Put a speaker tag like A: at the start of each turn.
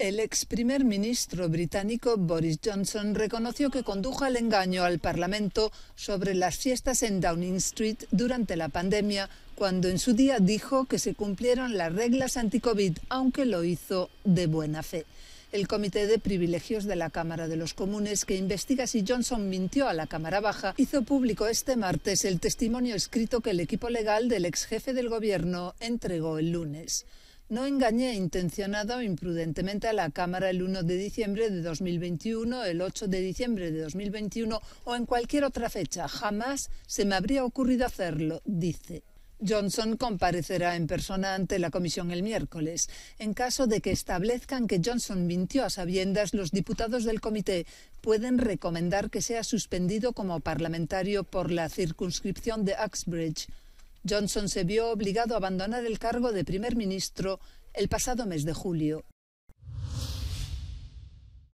A: El ex primer ministro británico Boris Johnson reconoció que condujo al engaño al Parlamento sobre las fiestas en Downing Street durante la pandemia, cuando en su día dijo que se cumplieron las reglas anti-COVID, aunque lo hizo de buena fe. El Comité de Privilegios de la Cámara de los Comunes, que investiga si Johnson mintió a la Cámara Baja, hizo público este martes el testimonio escrito que el equipo legal del ex jefe del Gobierno entregó el lunes. No engañé intencionado o imprudentemente a la Cámara el 1 de diciembre de 2021, el 8 de diciembre de 2021 o en cualquier otra fecha. Jamás se me habría ocurrido hacerlo, dice. Johnson comparecerá en persona ante la comisión el miércoles. En caso de que establezcan que Johnson mintió a sabiendas, los diputados del comité pueden recomendar que sea suspendido como parlamentario por la circunscripción de Uxbridge. Johnson se vio obligado a abandonar el cargo de primer ministro el pasado mes de julio